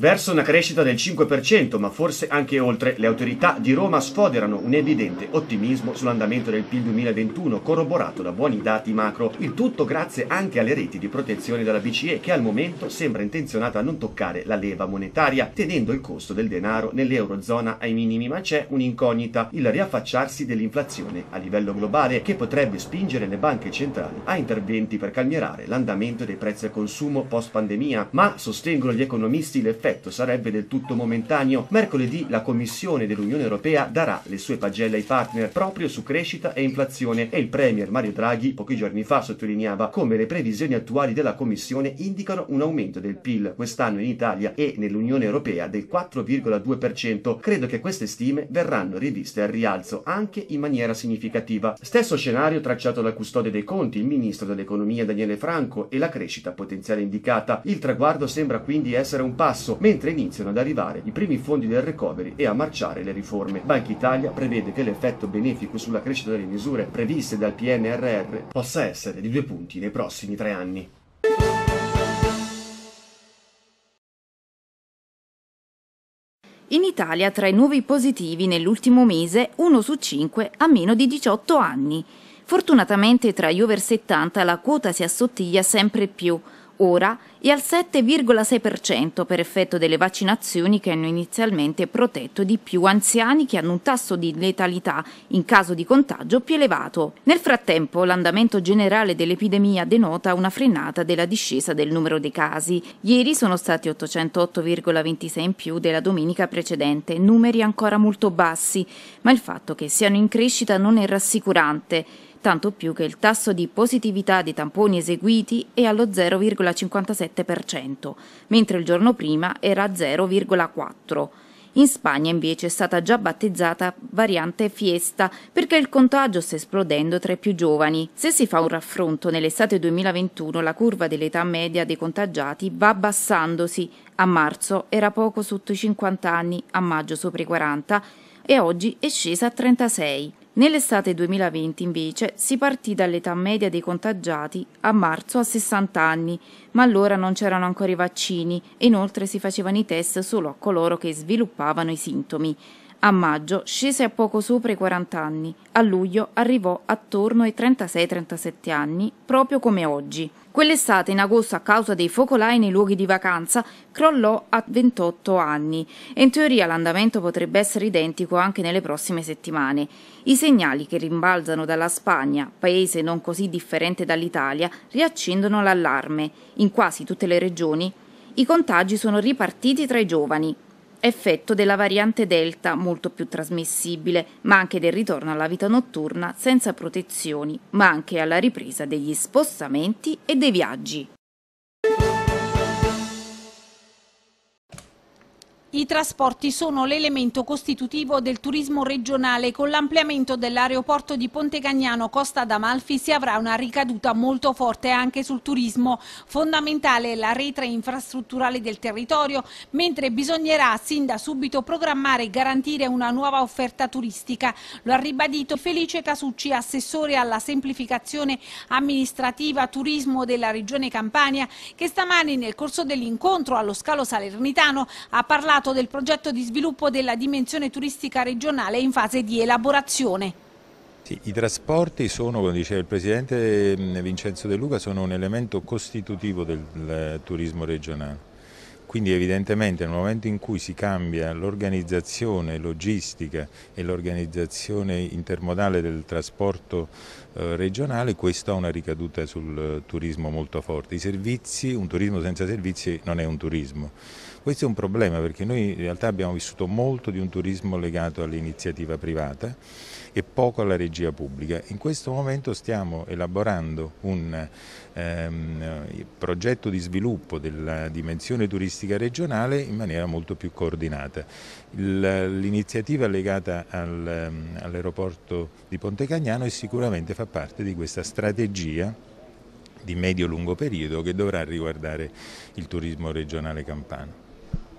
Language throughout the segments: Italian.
verso una crescita del 5%, ma forse anche oltre. Le autorità di Roma sfoderano un evidente ottimismo sull'andamento del PIL 2021, corroborato da buoni dati macro. Il tutto grazie anche alle reti di protezione della BCE, che al momento sembra intenzionata a non toccare la leva monetaria, tenendo il costo del denaro nell'eurozona ai minimi. Ma c'è un'incognita, il riaffacciarsi dell'inflazione a livello globale, che potrebbe spingere le banche centrali a interventi per calmierare l'andamento dei prezzi al consumo post pandemia. Ma, sostengono gli economisti, l'effetto effetto sarebbe del tutto momentaneo, mercoledì la Commissione dell'Unione Europea darà le sue pagelle ai partner proprio su crescita e inflazione e il Premier Mario Draghi pochi giorni fa sottolineava come le previsioni attuali della Commissione indicano un aumento del PIL quest'anno in Italia e nell'Unione Europea del 4,2%. Credo che queste stime verranno riviste al rialzo anche in maniera significativa. Stesso scenario tracciato dal custode dei conti, il ministro dell'economia Daniele Franco e la crescita potenziale indicata. Il traguardo sembra quindi essere un passo, mentre iniziano ad arrivare i primi fondi del recovery e a marciare le riforme. Banca Italia prevede che l'effetto benefico sulla crescita delle misure previste dal PNRR possa essere di due punti nei prossimi tre anni. In Italia tra i nuovi positivi nell'ultimo mese uno su cinque ha meno di 18 anni. Fortunatamente tra gli over 70 la quota si assottiglia sempre più ora è al 7,6% per effetto delle vaccinazioni che hanno inizialmente protetto di più anziani che hanno un tasso di letalità in caso di contagio più elevato. Nel frattempo l'andamento generale dell'epidemia denota una frenata della discesa del numero dei casi. Ieri sono stati 808,26 in più della domenica precedente, numeri ancora molto bassi, ma il fatto che siano in crescita non è rassicurante tanto più che il tasso di positività dei tamponi eseguiti è allo 0,57%, mentre il giorno prima era 0,4%. In Spagna invece è stata già battezzata variante Fiesta perché il contagio sta esplodendo tra i più giovani. Se si fa un raffronto, nell'estate 2021 la curva dell'età media dei contagiati va abbassandosi. A marzo era poco sotto i 50 anni, a maggio sopra i 40 e oggi è scesa a 36. Nell'estate 2020 invece si partì dall'età media dei contagiati a marzo a 60 anni, ma allora non c'erano ancora i vaccini e inoltre si facevano i test solo a coloro che sviluppavano i sintomi. A maggio scese a poco sopra i 40 anni, a luglio arrivò attorno ai 36-37 anni, proprio come oggi. Quell'estate, in agosto, a causa dei focolai nei luoghi di vacanza, crollò a 28 anni e in teoria l'andamento potrebbe essere identico anche nelle prossime settimane. I segnali che rimbalzano dalla Spagna, paese non così differente dall'Italia, riaccendono l'allarme. In quasi tutte le regioni i contagi sono ripartiti tra i giovani, effetto della variante Delta, molto più trasmissibile, ma anche del ritorno alla vita notturna senza protezioni, ma anche alla ripresa degli spostamenti e dei viaggi. I trasporti sono l'elemento costitutivo del turismo regionale. Con l'ampliamento dell'aeroporto di Ponte Costa d'Amalfi si avrà una ricaduta molto forte anche sul turismo. Fondamentale è la rete infrastrutturale del territorio, mentre bisognerà sin da subito programmare e garantire una nuova offerta turistica. Lo ha ribadito Felice Casucci, assessore alla semplificazione amministrativa turismo della regione Campania, che stamani nel corso dell'incontro allo scalo salernitano ha parlato stato del progetto di sviluppo della dimensione turistica regionale in fase di elaborazione. I trasporti sono, come diceva il Presidente mm, Vincenzo De Luca, sono un elemento costitutivo del eh, turismo regionale. Quindi evidentemente nel momento in cui si cambia l'organizzazione logistica e l'organizzazione intermodale del trasporto eh, regionale, questo ha una ricaduta sul eh, turismo molto forte. I servizi, un turismo senza servizi non è un turismo. Questo è un problema perché noi in realtà abbiamo vissuto molto di un turismo legato all'iniziativa privata e poco alla regia pubblica. In questo momento stiamo elaborando un ehm, progetto di sviluppo della dimensione turistica regionale in maniera molto più coordinata. L'iniziativa legata al, all'aeroporto di Ponte Cagnano è sicuramente fa parte di questa strategia di medio-lungo periodo che dovrà riguardare il turismo regionale campano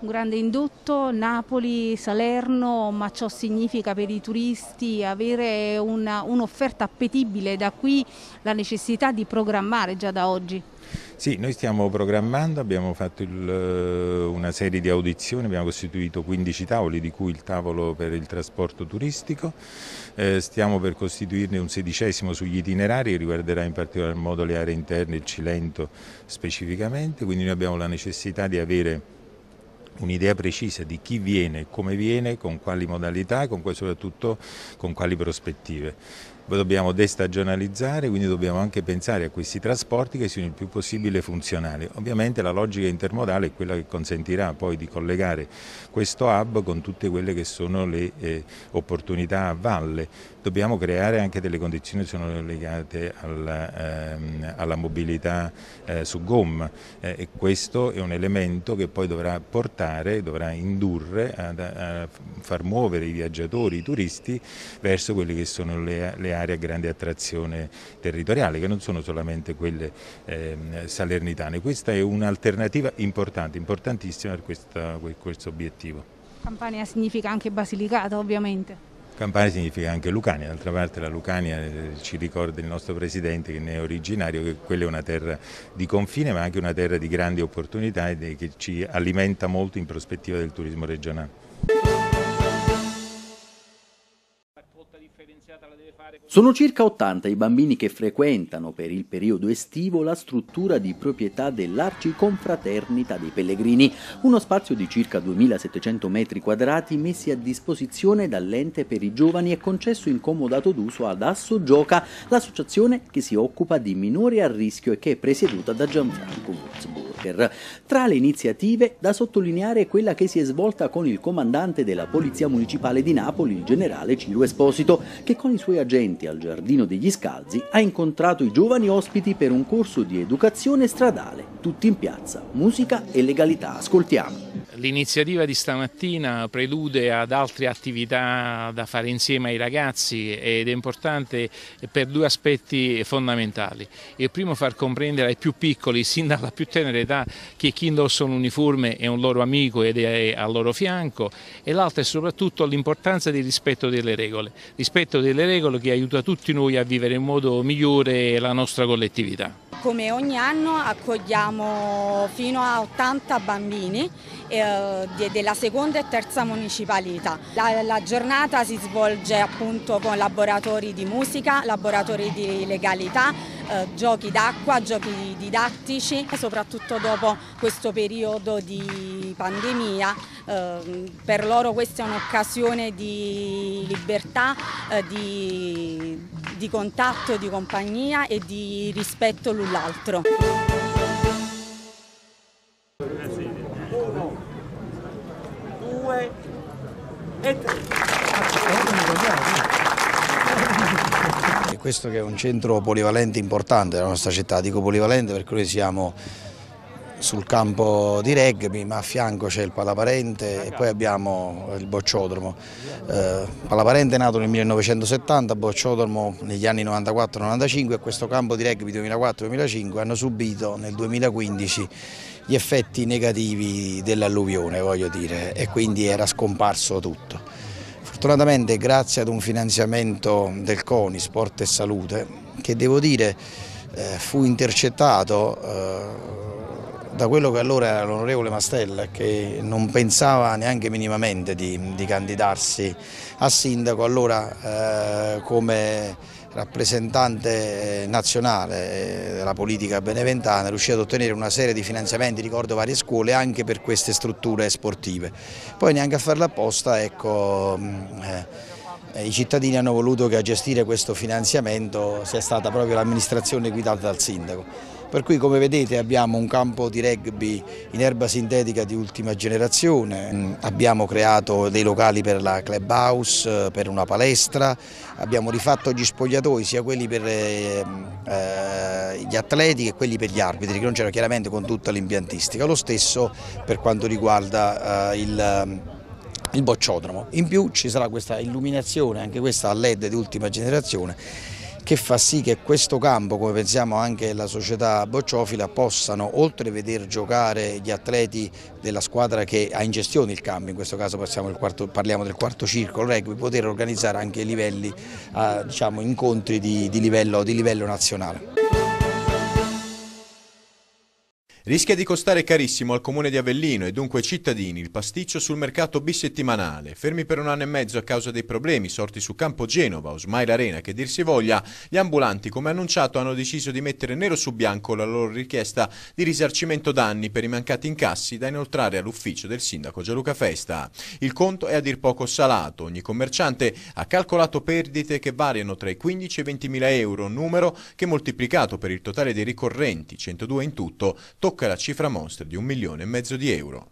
un grande indotto, Napoli, Salerno, ma ciò significa per i turisti avere un'offerta appetibile, da qui la necessità di programmare già da oggi. Sì, noi stiamo programmando, abbiamo fatto il, eh, una serie di audizioni, abbiamo costituito 15 tavoli, di cui il tavolo per il trasporto turistico, eh, stiamo per costituirne un sedicesimo sugli itinerari, che riguarderà in particolar modo le aree interne, il Cilento specificamente, quindi noi abbiamo la necessità di avere un'idea precisa di chi viene, come viene, con quali modalità e soprattutto con quali prospettive dobbiamo destagionalizzare, quindi dobbiamo anche pensare a questi trasporti che siano il più possibile funzionali. Ovviamente la logica intermodale è quella che consentirà poi di collegare questo hub con tutte quelle che sono le eh, opportunità a valle. Dobbiamo creare anche delle condizioni che sono legate alla, ehm, alla mobilità eh, su gomma eh, e questo è un elemento che poi dovrà portare, dovrà indurre a, a far muovere i viaggiatori, i turisti verso quelle che sono le, le aree un'area grande attrazione territoriale, che non sono solamente quelle ehm, salernitane. Questa è un'alternativa importante, importantissima per, questa, per questo obiettivo. Campania significa anche Basilicata ovviamente. Campania significa anche Lucania, d'altra parte la Lucania eh, ci ricorda il nostro presidente che ne è originario, che quella è una terra di confine ma anche una terra di grandi opportunità e che ci alimenta molto in prospettiva del turismo regionale. Sono circa 80 i bambini che frequentano per il periodo estivo la struttura di proprietà dell'Arciconfraternita dei Pellegrini, uno spazio di circa 2700 metri quadrati messi a disposizione dall'ente per i giovani e concesso in comodato d'uso ad Asso Gioca, l'associazione che si occupa di minori a rischio e che è presieduta da Gianfranco Wurzburg hacker. Tra le iniziative da sottolineare quella che si è svolta con il comandante della Polizia Municipale di Napoli, il generale Ciro Esposito, che con i suoi agenti al Giardino degli Scalzi ha incontrato i giovani ospiti per un corso di educazione stradale, tutti in piazza, musica e legalità. Ascoltiamo. L'iniziativa di stamattina prelude ad altre attività da fare insieme ai ragazzi ed è importante per due aspetti fondamentali. Il primo far comprendere ai più piccoli, sin dalla più tenera età, società che chi indossa un uniforme è un loro amico ed è al loro fianco e l'altra è soprattutto l'importanza del rispetto delle regole, rispetto delle regole che aiuta tutti noi a vivere in modo migliore la nostra collettività. Come ogni anno accogliamo fino a 80 bambini eh, della seconda e terza municipalità. La, la giornata si svolge appunto con laboratori di musica, laboratori di legalità, eh, giochi d'acqua, giochi didattici, soprattutto dopo questo periodo di pandemia. Eh, per loro questa è un'occasione di libertà, eh, di, di contatto, di compagnia e di rispetto l'un l'altro. questo che è un centro polivalente importante della nostra città, dico polivalente perché noi siamo sul campo di rugby, ma a fianco c'è il Palaparente e poi abbiamo il Bocciodromo. Eh, Palaparente è nato nel 1970, Bocciodromo negli anni 94-95 e questo campo di rugby 2004-2005 hanno subito nel 2015 gli effetti negativi dell'alluvione, voglio dire, e quindi era scomparso tutto. Fortunatamente grazie ad un finanziamento del CONI Sport e Salute che devo dire eh, fu intercettato eh, da quello che allora era l'onorevole Mastella che non pensava neanche minimamente di, di candidarsi a sindaco allora eh, come rappresentante nazionale eh, della politica beneventana, riuscì ad ottenere una serie di finanziamenti, ricordo varie scuole, anche per queste strutture sportive. Poi neanche a farla apposta, ecco, mm, eh, i cittadini hanno voluto che a gestire questo finanziamento sia stata proprio l'amministrazione guidata dal sindaco. Per cui come vedete abbiamo un campo di rugby in erba sintetica di ultima generazione, mm, abbiamo creato dei locali per la clubhouse, per una palestra, abbiamo rifatto gli spogliatoi sia quelli per eh, eh, gli atleti che quelli per gli arbitri, che non c'era chiaramente con tutta l'impiantistica, lo stesso per quanto riguarda eh, il il bocciodromo. In più ci sarà questa illuminazione, anche questa a LED di ultima generazione che fa sì che questo campo, come pensiamo anche la società bocciofila, possano oltre a veder giocare gli atleti della squadra che ha in gestione il campo, in questo caso quarto, parliamo del quarto circolo rugby, poter organizzare anche livelli, eh, diciamo, incontri di, di, livello, di livello nazionale. Rischia di costare carissimo al comune di Avellino e dunque ai cittadini il pasticcio sul mercato bisettimanale. Fermi per un anno e mezzo a causa dei problemi sorti su Campo Genova o Smile Arena che dir si voglia, gli ambulanti, come annunciato, hanno deciso di mettere nero su bianco la loro richiesta di risarcimento danni per i mancati incassi da inoltrare all'ufficio del sindaco Gianluca Festa. Il conto è a dir poco salato. Ogni commerciante ha calcolato perdite che variano tra i 15 e i 20 mila euro, numero che moltiplicato per il totale dei ricorrenti, 102 in tutto, tocca tocca la cifra monster di un milione e mezzo di euro.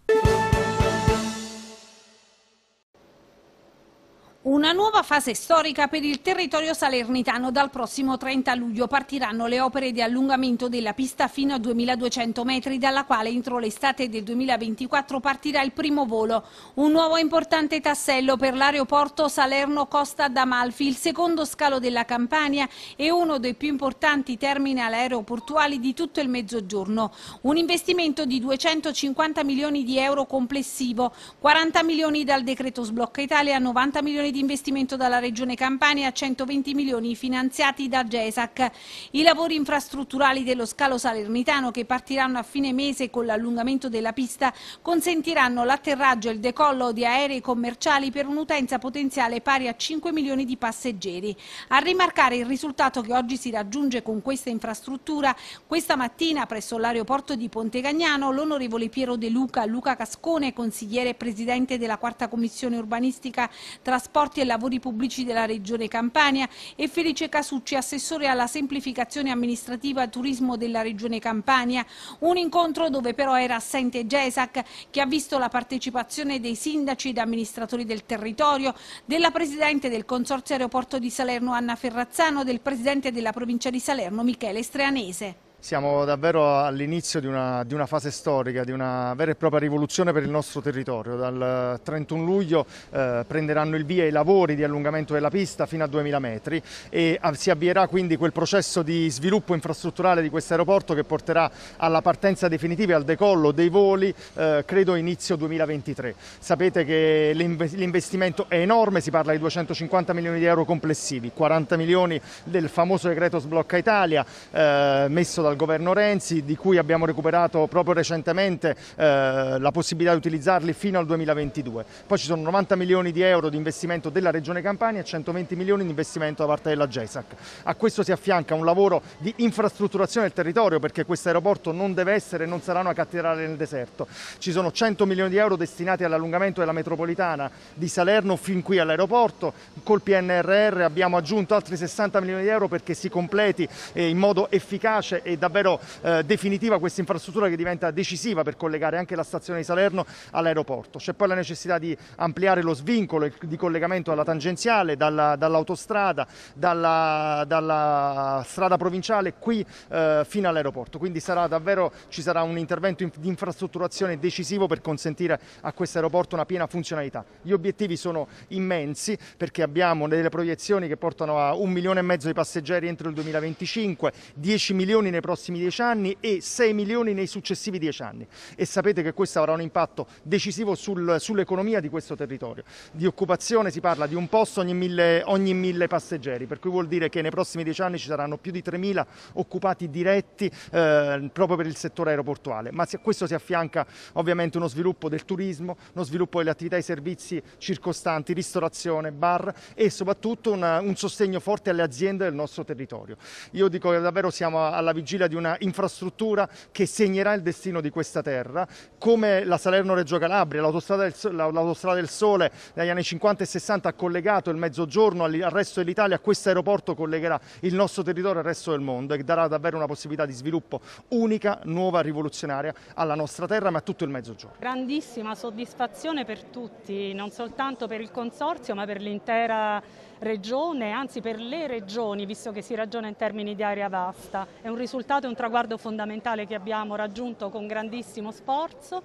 Una nuova fase storica per il territorio salernitano. Dal prossimo 30 luglio partiranno le opere di allungamento della pista fino a 2200 metri, dalla quale entro l'estate del 2024 partirà il primo volo. Un nuovo importante tassello per l'aeroporto Salerno-Costa d'Amalfi, il secondo scalo della Campania e uno dei più importanti terminal aeroportuali di tutto il Mezzogiorno. Un investimento di 250 milioni di euro complessivo, 40 milioni dal decreto sblocca Italia, 90 milioni di investimento dalla Regione Campania a 120 milioni finanziati da GESAC. I lavori infrastrutturali dello scalo salernitano che partiranno a fine mese con l'allungamento della pista consentiranno l'atterraggio e il decollo di aerei commerciali per un'utenza potenziale pari a 5 milioni di passeggeri. A rimarcare il risultato che oggi si raggiunge con questa infrastruttura, questa mattina presso l'aeroporto di Ponte Gagnano l'onorevole Piero De Luca, Luca Cascone, consigliere e presidente della quarta commissione urbanistica trasporti trasporti e lavori pubblici della Regione Campania e Felice Casucci, assessore alla semplificazione amministrativa turismo della Regione Campania. Un incontro dove però era assente Gesac, che ha visto la partecipazione dei sindaci ed amministratori del territorio, della Presidente del Consorzio Aeroporto di Salerno Anna Ferrazzano, del Presidente della Provincia di Salerno Michele Streanese. Siamo davvero all'inizio di, di una, fase storica, di una vera e propria rivoluzione per il nostro territorio. Dal 31 eh, luglio eh, prenderanno il via i lavori di allungamento della pista fino a 2000 metri e eh, si avvierà quindi quel processo di sviluppo infrastrutturale di questo aeroporto che porterà alla partenza definitiva e al decollo dei voli, eh, credo inizio 2023. Sapete che l'investimento è enorme, si parla di 250 milioni di euro complessivi, 40 milioni del famoso decreto Sblocca Italia eh, messo da dal governo Renzi, di cui abbiamo recuperato proprio recentemente eh, la possibilità di utilizzarli fino al 2022. Poi ci sono 90 milioni di euro di investimento della Regione Campania e 120 milioni di investimento da parte della GESAC. A questo si affianca un lavoro di infrastrutturazione del territorio perché questo aeroporto non deve essere e non sarà una cattedrale nel deserto. Ci sono 100 milioni di euro destinati all'allungamento della metropolitana di Salerno fin qui all'aeroporto. Col PNRR abbiamo aggiunto altri 60 milioni di euro perché si completi eh, in modo efficace e davvero eh, definitiva questa infrastruttura che diventa decisiva per collegare anche la stazione di Salerno all'aeroporto. C'è poi la necessità di ampliare lo svincolo di collegamento alla tangenziale, dalla, dall'autostrada, dalla, dalla, strada provinciale qui eh, fino all'aeroporto, quindi sarà davvero, ci sarà un intervento di infrastrutturazione decisivo per consentire a questo aeroporto una piena funzionalità. Gli obiettivi sono immensi perché abbiamo delle proiezioni che portano a un milione e mezzo di passeggeri entro il 2025, 10 milioni nei prossimi prossimi dieci anni e 6 milioni nei successivi dieci anni e sapete che questo avrà un impatto decisivo sul, sull'economia di questo territorio. Di occupazione si parla di un posto ogni mille, ogni mille, passeggeri, per cui vuol dire che nei prossimi dieci anni ci saranno più di 3.000 occupati diretti eh, proprio per il settore aeroportuale, ma a questo si affianca ovviamente uno sviluppo del turismo, uno sviluppo delle attività e servizi circostanti, ristorazione, bar e soprattutto una, un sostegno forte alle aziende del nostro territorio. Io dico che davvero siamo alla vigilia guida di una infrastruttura che segnerà il destino di questa terra, come la Salerno-Reggio Calabria, l'autostrada del, so del, Sole negli anni 50 e 60 ha collegato il mezzogiorno al, al resto dell'Italia, questo aeroporto collegherà il nostro territorio al resto del mondo e darà davvero una possibilità di sviluppo unica, nuova, rivoluzionaria alla nostra terra ma a tutto il mezzogiorno. Grandissima soddisfazione per tutti, non soltanto per il consorzio ma per l'intera regione, anzi per le regioni, visto che si ragiona in termini di area vasta. È un risultato e un traguardo fondamentale che abbiamo raggiunto con grandissimo sforzo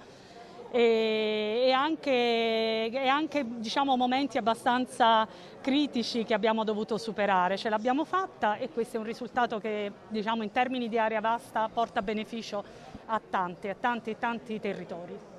e, anche, e anche diciamo, momenti abbastanza critici che abbiamo dovuto superare. Ce l'abbiamo fatta e questo è un risultato che diciamo, in termini di area vasta porta beneficio a tanti, a tanti, tanti territori.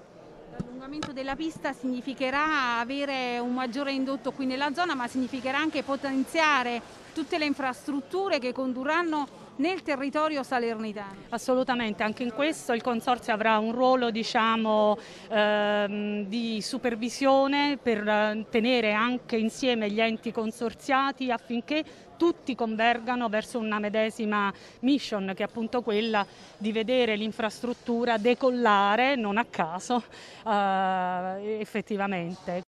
L'allungamento della pista significherà avere un maggiore indotto qui nella zona, ma significherà anche potenziare tutte le infrastrutture che condurranno nel territorio salernitano. Assolutamente, anche in questo il Consorzio avrà un ruolo diciamo, ehm, di supervisione per eh, tenere anche insieme gli enti consorziati affinché tutti convergano verso una medesima mission che è appunto quella di vedere l'infrastruttura decollare, non a caso, eh, effettivamente.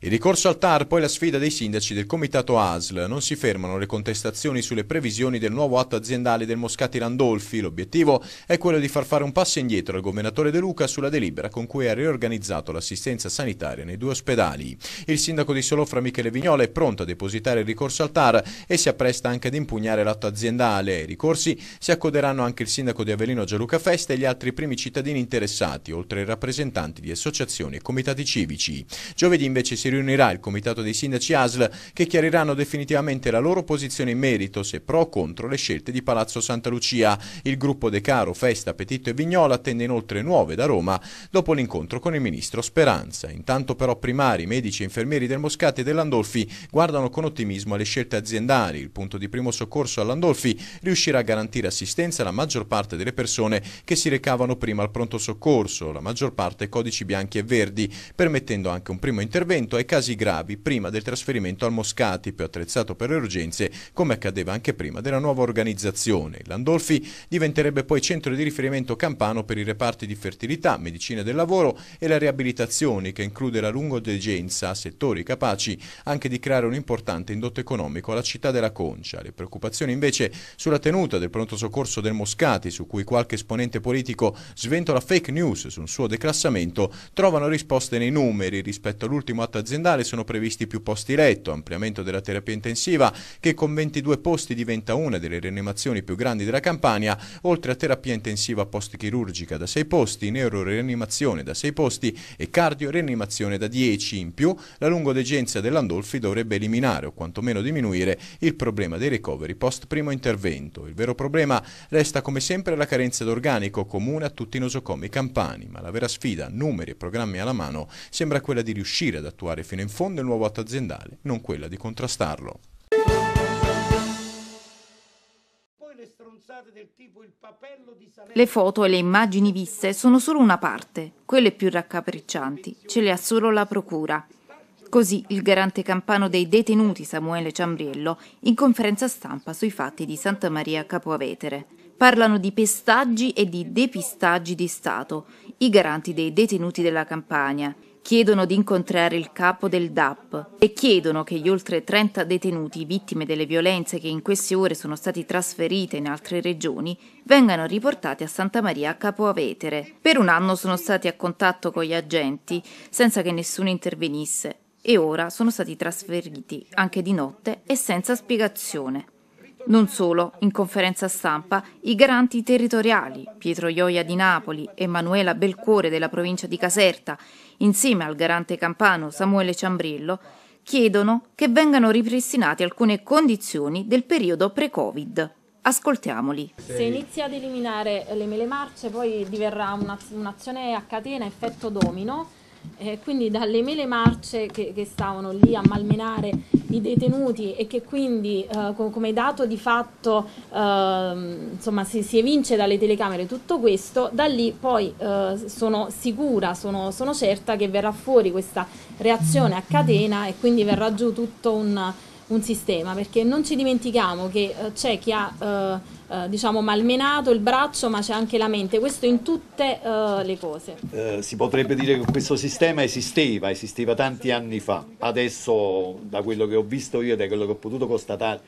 Il ricorso al TAR poi la sfida dei sindaci del comitato ASL. Non si fermano le contestazioni sulle previsioni del nuovo atto aziendale del Moscati Randolfi. L'obiettivo è quello di far fare un passo indietro al governatore De Luca sulla delibera con cui ha riorganizzato l'assistenza sanitaria nei due ospedali. Il sindaco di Solofra Michele Vignola è pronto a depositare il ricorso al TAR e si appresta anche ad impugnare l'atto aziendale. Ai ricorsi si accoderanno anche il sindaco di Avellino Gianluca Festa e gli altri primi cittadini interessati, oltre ai rappresentanti di associazioni e comitati civici. Giovedì invece si riunirà il comitato dei sindaci ASL che chiariranno definitivamente la loro posizione in merito, se pro o contro le scelte di Palazzo Santa Lucia. Il gruppo De Caro, Festa, Petito e Vignola attende inoltre nuove da Roma dopo l'incontro con il ministro Speranza. Intanto però primari, medici e infermieri del Moscati e dell'Andolfi guardano con ottimismo alle scelte aziendali. Il punto di primo soccorso all'Andolfi riuscirà a garantire assistenza alla maggior parte delle persone che si recavano prima al pronto soccorso, la maggior parte codici bianchi e verdi, permettendo anche un primo intervento ai casi gravi prima del trasferimento al Moscati, più attrezzato per le urgenze, come accadeva anche prima della nuova organizzazione. Landolfi diventerebbe poi centro di riferimento campano per i reparti di fertilità, medicina del lavoro e la riabilitazione, che include la lungodegenza a settori capaci anche di creare un importante indotto economico alla città della Concia. Le preoccupazioni invece sulla tenuta del pronto soccorso del Moscati, su cui qualche esponente politico sventola fake news sul suo declassamento, trovano risposte nei numeri rispetto all'ultimo atto aziendale sono previsti più posti letto, ampliamento della terapia intensiva che con 22 posti diventa una delle rianimazioni più grandi della Campania, oltre a terapia intensiva post-chirurgica da 6 posti, neuro neuroreanimazione da 6 posti e cardio cardioreanimazione da 10. In più, la lungodegenza dell'Andolfi dovrebbe eliminare o quantomeno diminuire il problema dei recovery post primo intervento. Il vero problema resta come sempre la carenza d'organico comune a tutti i nosocomi campani, ma la vera sfida, numeri e programmi alla mano, sembra quella di riuscire ad attuare contrastare fino in fondo il nuovo atto aziendale, non quella di contrastarlo. Le foto e le immagini viste sono solo una parte, quelle più raccapriccianti, ce le ha solo la Procura. Così il garante campano dei detenuti Samuele Ciambriello in conferenza stampa sui fatti di Santa Maria Capoavetere. Parlano di pestaggi e di depistaggi di Stato, i garanti dei detenuti della Campania, chiedono di incontrare il capo del DAP e chiedono che gli oltre 30 detenuti vittime delle violenze che in queste ore sono stati trasferiti in altre regioni vengano riportati a Santa Maria a Capo Avetere. Per un anno sono stati a contatto con gli agenti senza che nessuno intervenisse e ora sono stati trasferiti anche di notte e senza spiegazione. Non solo, in conferenza stampa i garanti territoriali, Pietro Ioia di Napoli e Manuela Belcuore della provincia di Caserta, insieme al garante campano Samuele Ciambrillo, chiedono che vengano ripristinate alcune condizioni del periodo pre-Covid. Ascoltiamoli. Se inizia ad eliminare le mele marce poi diverrà un'azione a catena, effetto domino eh, quindi dalle mele marce che, che, stavano lì a malmenare i detenuti e che quindi eh, come dato di fatto eh, insomma, si, si, evince dalle telecamere tutto questo, da lì poi eh, sono sicura, sono, sono certa che verrà fuori questa reazione a catena e quindi verrà giù tutto un un sistema, perché non ci dimentichiamo che eh, c'è chi ha eh, eh, diciamo malmenato il braccio ma c'è anche la mente, questo in tutte eh, le cose. Eh, si potrebbe dire che questo sistema esisteva, esisteva tanti anni fa, adesso da quello che ho visto io, e da quello che ho potuto constatare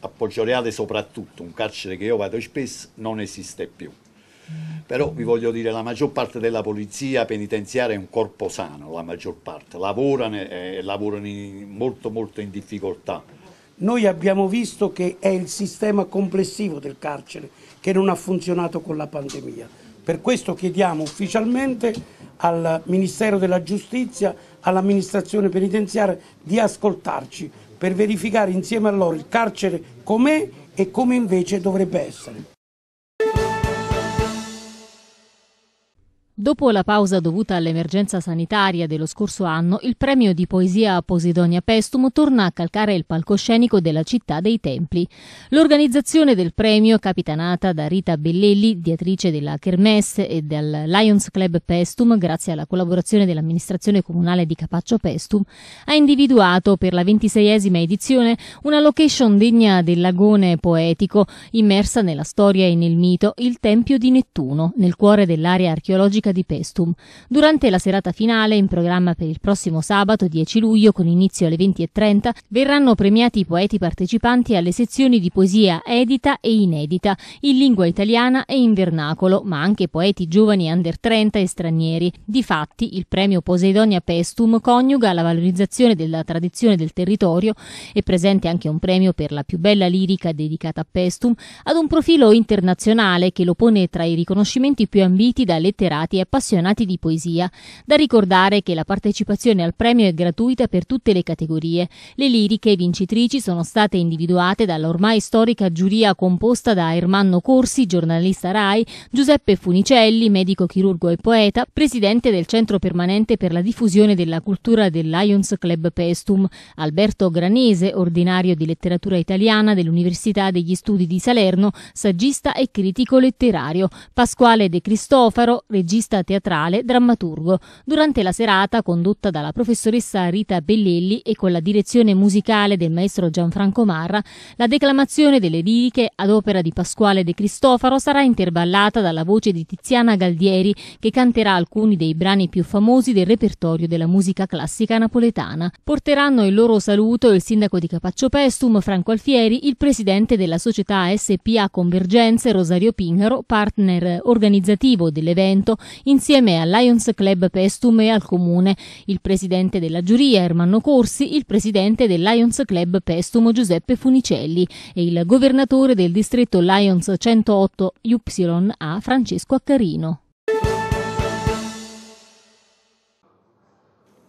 a Poggioreale soprattutto, un carcere che io vado spesso, non esiste più. Però vi voglio dire, la maggior parte della polizia penitenziaria è un corpo sano, la maggior parte, lavorano e eh, lavorano in, molto molto in difficoltà. Noi abbiamo visto che è il sistema complessivo del carcere che non ha funzionato con la pandemia. Per questo chiediamo ufficialmente al Ministero della Giustizia, all'amministrazione penitenziaria di ascoltarci per verificare insieme a loro il carcere com'è e come invece dovrebbe essere. Dopo la pausa dovuta all'emergenza sanitaria dello scorso anno, il premio di poesia Posidonia Pestum torna a calcare il palcoscenico della città dei templi. L'organizzazione del premio, capitanata da Rita Bellelli, diatrice della Kermesse e del Lions Club Pestum, grazie alla collaborazione dell'amministrazione comunale di Capaccio Pestum, ha individuato per la ventiseiesima edizione una location degna del lagone poetico, immersa nella storia e nel mito, il Tempio di Nettuno, nel cuore dell'area archeologica musica di Pestum. Durante la serata finale, in programma per il prossimo sabato 10 luglio con inizio alle 20.30, verranno premiati i poeti partecipanti alle sezioni di poesia edita e inedita, in lingua italiana e in vernacolo, ma anche poeti giovani under 30 e stranieri. Difatti, il premio Poseidonia Pestum coniuga la valorizzazione della tradizione del territorio e presente anche un premio per la più bella lirica dedicata a Pestum ad un profilo internazionale che lo pone tra i riconoscimenti più ambiti da letterati e appassionati di poesia. Da ricordare che la partecipazione al premio è gratuita per tutte le categorie. Le liriche vincitrici sono state individuate dall'ormai storica giuria composta da Ermanno Corsi, giornalista RAI, Giuseppe Funicelli, medico chirurgo e poeta, presidente del Centro Permanente per la diffusione della cultura del Lions Club Pestum, Alberto Granese, ordinario di letteratura italiana dell'Università degli Studi di Salerno, saggista e critico letterario, Pasquale De Cristofaro, regista regista teatrale, drammaturgo. Durante la serata, condotta dalla professoressa Rita Bellelli e con la direzione musicale del maestro Gianfranco Marra, la declamazione delle liriche ad opera di Pasquale De Cristofaro sarà intervallata dalla voce di Tiziana Galdieri, che canterà alcuni dei brani più famosi del repertorio della musica classica napoletana. Porteranno il loro saluto il sindaco di Capaccio Pestum, Franco Alfieri, il presidente della società SPA Convergenze, Rosario Pingaro, partner organizzativo dell'evento, insieme al Lions Club Pestum e al Comune, il presidente della giuria Ermanno Corsi, il presidente del Lions Club Pestum Giuseppe Funicelli e il governatore del distretto Lions 108 YA Francesco Accarino.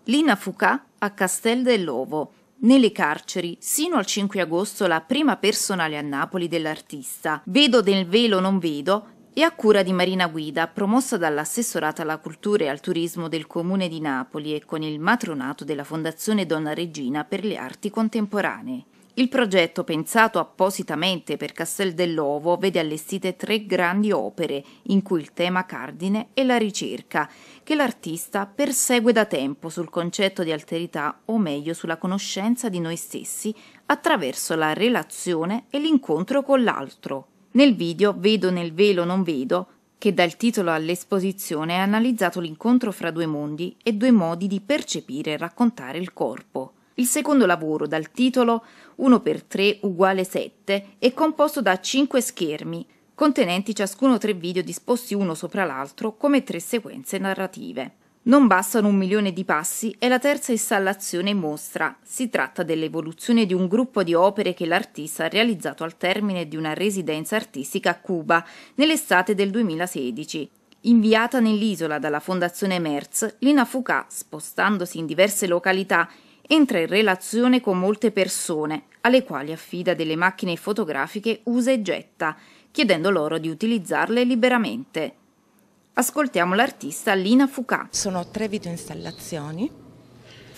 Lina Fucà a Castel dell'Ovo. Nelle carceri, sino al 5 agosto, la prima personale a Napoli dell'artista. Vedo del velo non vedo, e a cura di Marina Guida, promossa dall'assessorata alla cultura e al turismo del comune di Napoli e con il matronato della Fondazione Donna Regina per le arti contemporanee. Il progetto, pensato appositamente per Castel dell'Ovo, vede allestite tre grandi opere, in cui il tema cardine è la ricerca, che l'artista persegue da tempo sul concetto di alterità, o meglio sulla conoscenza di noi stessi, attraverso la relazione e l'incontro con l'altro. Nel video Vedo nel velo non vedo, che dal titolo all'esposizione, ha analizzato l'incontro fra due mondi e due modi di percepire e raccontare il corpo. Il secondo lavoro, dal titolo 1x3 uguale 7, è composto da 5 schermi, contenenti ciascuno tre video disposti uno sopra l'altro come tre sequenze narrative. Non bastano un milione di passi è la terza installazione mostra. Si tratta dell'evoluzione di un gruppo di opere che l'artista ha realizzato al termine di una residenza artistica a Cuba nell'estate del 2016. Inviata nell'isola dalla fondazione Merz, Lina Foucault, spostandosi in diverse località, entra in relazione con molte persone, alle quali affida delle macchine fotografiche usa e getta, chiedendo loro di utilizzarle liberamente. Ascoltiamo l'artista Lina Foucault. Sono tre videoinstallazioni.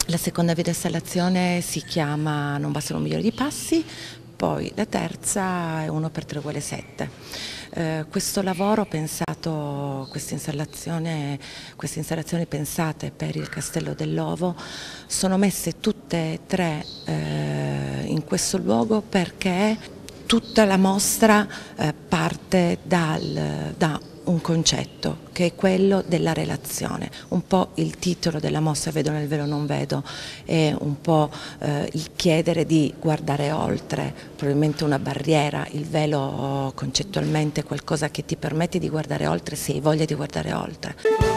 La seconda videoinstallazione si chiama Non bastano un milione di passi, poi la terza è 1 per 3 uguale 7. Eh, questo lavoro pensato, queste installazioni, queste installazioni pensate per il Castello dell'Ovo sono messe tutte e tre eh, in questo luogo perché tutta la mostra eh, parte dal, da un concetto che è quello della relazione, un po' il titolo della mossa Vedo nel velo non vedo è un po' eh, il chiedere di guardare oltre, probabilmente una barriera, il velo concettualmente è qualcosa che ti permette di guardare oltre se hai voglia di guardare oltre.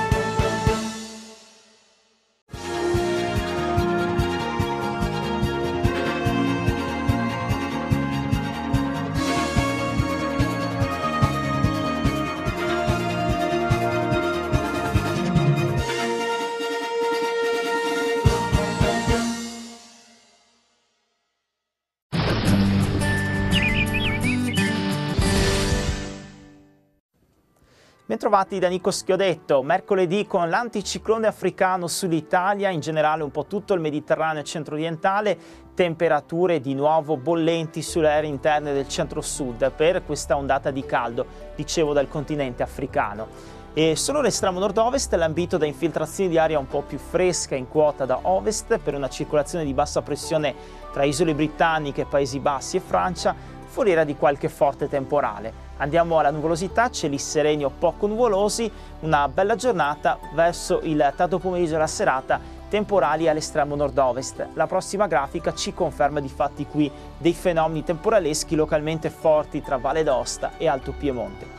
trovati da Nico Schiodetto, mercoledì con l'anticiclone africano sull'Italia, in generale un po' tutto il Mediterraneo centro-orientale, temperature di nuovo bollenti sulle aree interne del centro-sud per questa ondata di caldo, dicevo, dal continente africano. E solo l'estremo nord-ovest è lambito da infiltrazioni di aria un po' più fresca in quota da ovest per una circolazione di bassa pressione tra isole britanniche, Paesi Bassi e Francia, foriera di qualche forte temporale. Andiamo alla nuvolosità, cieli sereni o poco nuvolosi, una bella giornata verso il tardo pomeriggio e la serata temporali all'estremo nord-ovest. La prossima grafica ci conferma di fatti qui dei fenomeni temporaleschi localmente forti tra Valle d'Osta e Alto Piemonte.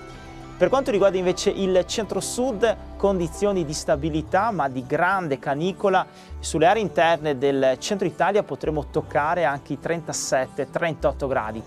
Per quanto riguarda invece il centro-sud, condizioni di stabilità ma di grande canicola. Sulle aree interne del centro Italia potremo toccare anche i 37-38 gradi.